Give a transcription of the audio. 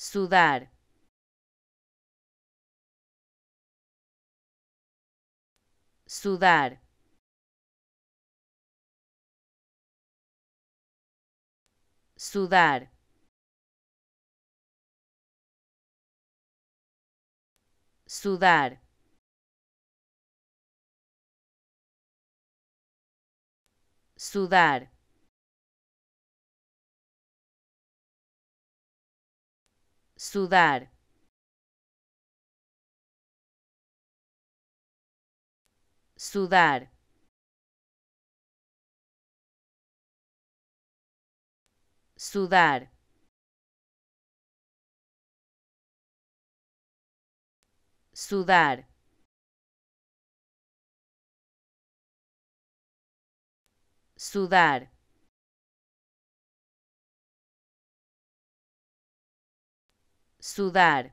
sudar. Sudar. Sudar. Sudar. Sudar. sudar. Sudar. Sudar. Sudar. Sudar. sudar,